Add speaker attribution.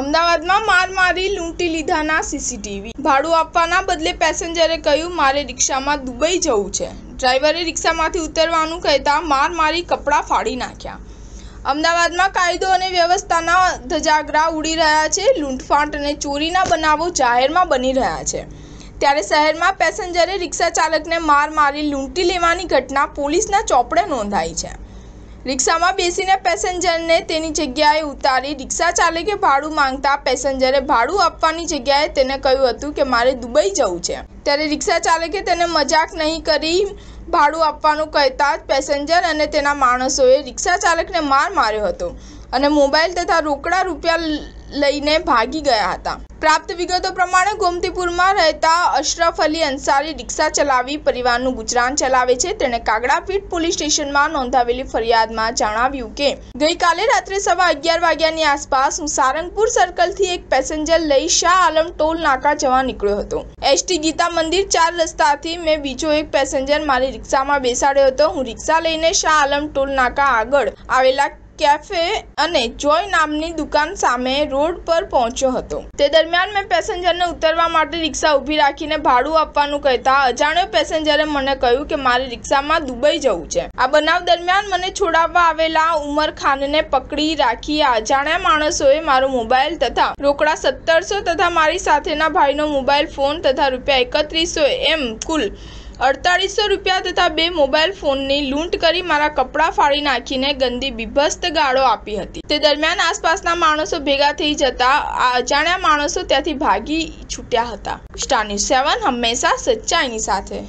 Speaker 1: અમદાવાદમાં માર મારી લૂંટી લીધાના સીસીટીવી ભાડું આપવાના બદલે પેસેન્જરે કહ્યું મારે રિક્ષામાં દુબઈ જવું છે ડ્રાઈવરે રિક્ષામાંથી ઉતરવાનું કહેતા માર મારી કપડાં ફાડી નાખ્યા અમદાવાદમાં કાયદો અને વ્યવસ્થાના ધજાગરા ઉડી રહ્યા છે લૂંટફાંટ અને ચોરીના બનાવો જાહેરમાં બની રહ્યા છે ત્યારે શહેરમાં પેસેન્જરે રિક્ષા ચાલકને માર મારી લૂંટી લેવાની ઘટના પોલીસના ચોપડે નોંધાઈ છે રિક્ષામાં બેસીને પેસેન્જરને તેની જગ્યાએ ઉતારી રિક્ષા ચાલકે ભાડું માંગતા પેસેન્જરે ભાડું આપવાની જગ્યાએ તેને કહ્યું હતું કે મારે દુબઈ જવું છે ત્યારે રિક્ષા ચાલકે તેને મજાક નહીં કરી ભાડું આપવાનું કહેતા જ પેસેન્જર અને તેના માણસોએ રિક્ષા ચાલકને માર માર્યો હતો અને મોબાઈલ તથા રોકડા રૂપિયા લઈને ભાગી ગયા હતા પ્રાપ્ત વિગતો પ્રમાણે ગોમતીપુરમાં રહેતા અશરફ અલી અંસારી રિક્ષા ચલાવી પરિવારનું ગુજરાન ચલાવે છે તેણે કાગડાપીઠ પોલીસ સ્ટેશનમાં નોંધાવેલી ફરિયાદમાં જણાવ્યું કે ગઈકાલે રાત્રે સવા અગિયાર વાગ્યાની આસપાસ હું સારંગપુર સર્કલથી એક પેસેન્જર લઈ શાહ આલમ ટોલ નાકા જવા નીકળ્યો હતો એસટી ગીતા મંદિર ચાર રસ્તાથી મેં બીજો એક પેસેન્જર મારી રિક્ષામાં બેસાડ્યો હતો હું રિક્ષા લઈને શાહ આલમ ટોલ નાકા આગળ આવેલા કેફે અને જોય નામની દુકાન સામે રોડ પર પહોંચ્યો હતો તે દરમિયાન મેં પેસેન્જરને ઉતરવા માટે રિક્ષા ઊભી રાખીને ભાડું આપવાનું કહેતા અજાણ્યો પેસેન્જરે મને કહ્યું કે મારે રિક્ષામાં દુબઈ જવું છે આ બનાવ દરમિયાન મને છોડાવવા આવેલા ઉમર ખાનને પકડી રાખી અજાણ્યા માણસોએ મારો મોબાઈલ તથા રોકડા સત્તરસો તથા મારી સાથેના ભાઈનો મોબાઈલ ફોન તથા રૂપિયા એકત્રીસો એમ કુલ અડતાળીસો રૂપિયા તથા બે મોબાઈલ ફોનની લૂંટ કરી મારા કપડાં ફાડી નાખીને ગંદી બીભસ્ત ગાળો આપી હતી તે દરમિયાન આસપાસના માણસો ભેગા થઈ જતા આ અજાણ્યા માણસો ત્યાંથી ભાગી છૂટ્યા હતા સ્ટાર ન્યૂઝ સેવન હંમેશા સચ્ચાઈની સાથે